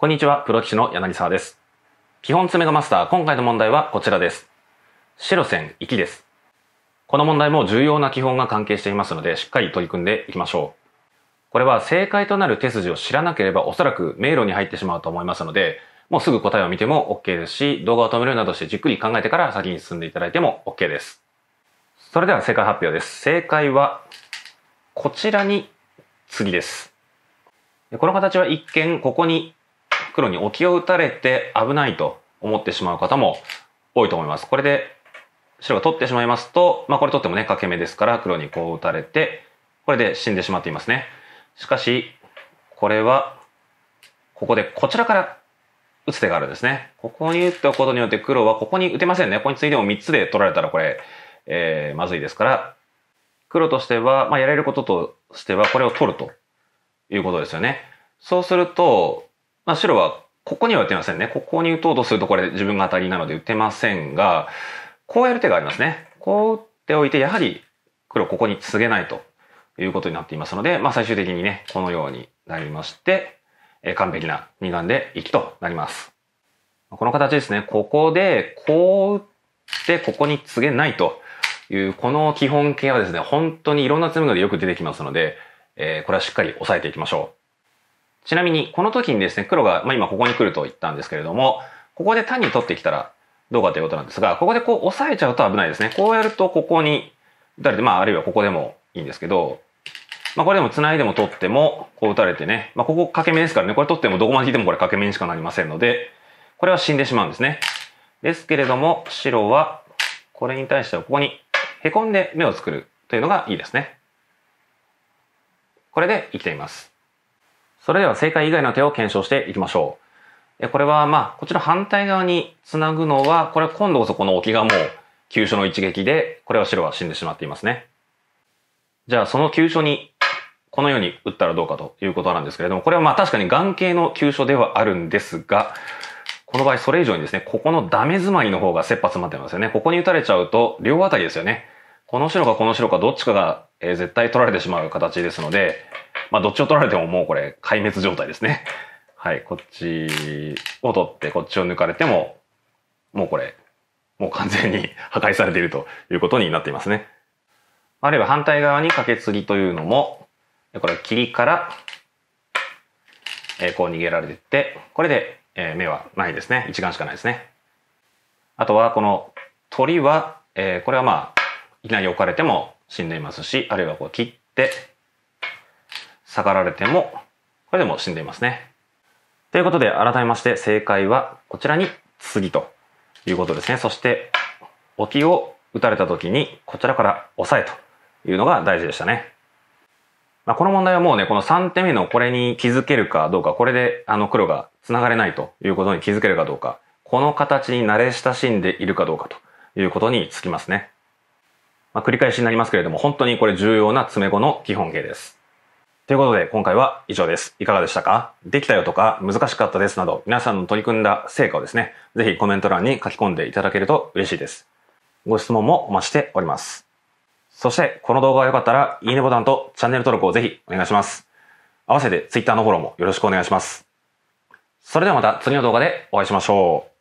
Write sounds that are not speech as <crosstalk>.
こんにちは、プロ棋士の柳沢です。基本詰めがマスター、今回の問題はこちらです。白線、行きです。この問題も重要な基本が関係していますので、しっかり取り組んでいきましょう。これは正解となる手筋を知らなければおそらく迷路に入ってしまうと思いますので、もうすぐ答えを見ても OK ですし、動画を止めるなどしてじっくり考えてから先に進んでいただいても OK です。それでは正解発表です。正解は、こちらに次です。この形は一見ここに袋に置きを打たれて危ないと思ってしまう方も多いと思います。これで白が取ってしまいますと、まあこれ取ってもね、欠け目ですから黒にこう打たれて、これで死んでしまっていますね。しかし、これは、ここでこちらから打つ手があるんですね。ここに打っておくことによって黒はここに打てませんね。ここについても3つで取られたらこれ、えー、まずいですから、黒としては、まあ、やれることとしては、これを取るということですよね。そうすると、まあ、白はここには打てませんね。ここに打とうとするとこれ自分が当たりなので打てませんが、こうやる手がありますね。こう打っておいて、やはり黒ここに告げないということになっていますので、まあ最終的にね、このようになりまして、え完璧な2眼で行きとなります。この形ですね。ここで、こう打って、ここに告げないという、この基本形はですね、本当にいろんな詰めがでよく出てきますので、えー、これはしっかり押さえていきましょう。ちなみに、この時にですね、黒が、まあ、今ここに来ると言ったんですけれども、ここで単に取ってきたらどうかということなんですが、ここでこう押さえちゃうと危ないですね。こうやるとここに打たれて、まああるいはここでもいいんですけど、まあこれでも繋いでも取っても、こう打たれてね、まあここ掛け目ですからね、これ取ってもどこまで引いてもこれ掛け目にしかなりませんので、これは死んでしまうんですね。ですけれども、白はこれに対してはここにへこんで目を作るというのがいいですね。これで生きています。それでは正解以外の手を検証していきましょう。え、これは、まあ、こちら反対側に繋ぐのは、これ今度こそこの置きがもう急所の一撃で、これは白は死んでしまっていますね。じゃあ、その急所に、このように打ったらどうかということなんですけれども、これはまあ確かに眼形の急所ではあるんですが、この場合それ以上にですね、ここのダメ詰まりの方が切羽詰まってますよね。ここに打たれちゃうと、両あたりですよね。この白かこの白かどっちかが、えー、絶対取られてしまう形ですので、まあ、どっちを取られてももうこれ壊滅状態ですね。はい、こっちを取ってこっちを抜かれても、もうこれ、もう完全に <laughs> 破壊されているということになっていますね。あるいは反対側にかけつぎというのも、これ霧から、えー、こう逃げられていって、これで、えー、目はないですね。一眼しかないですね。あとはこの鳥は、えー、これはまあ、いきなり置かれても死んでいますし、あるいはこう切って、がられても、これでも死んでいますね。ということで、改めまして正解はこちらに次ということですね。そして、置きを打たれた時にこちらから押さえというのが大事でしたね。まあ、この問題はもうね、この3点目のこれに気づけるかどうか、これであの黒が繋がれないということに気づけるかどうか、この形に慣れ親しんでいるかどうかということにつきますね。まあ、繰り返しになりますけれども、本当にこれ重要な詰め子の基本形です。ということで、今回は以上です。いかがでしたかできたよとか、難しかったですなど、皆さんの取り組んだ成果をですね、ぜひコメント欄に書き込んでいただけると嬉しいです。ご質問もお待ちしております。そして、この動画が良かったら、いいねボタンとチャンネル登録をぜひお願いします。合わせて Twitter のフォローもよろしくお願いします。それではまた次の動画でお会いしましょう。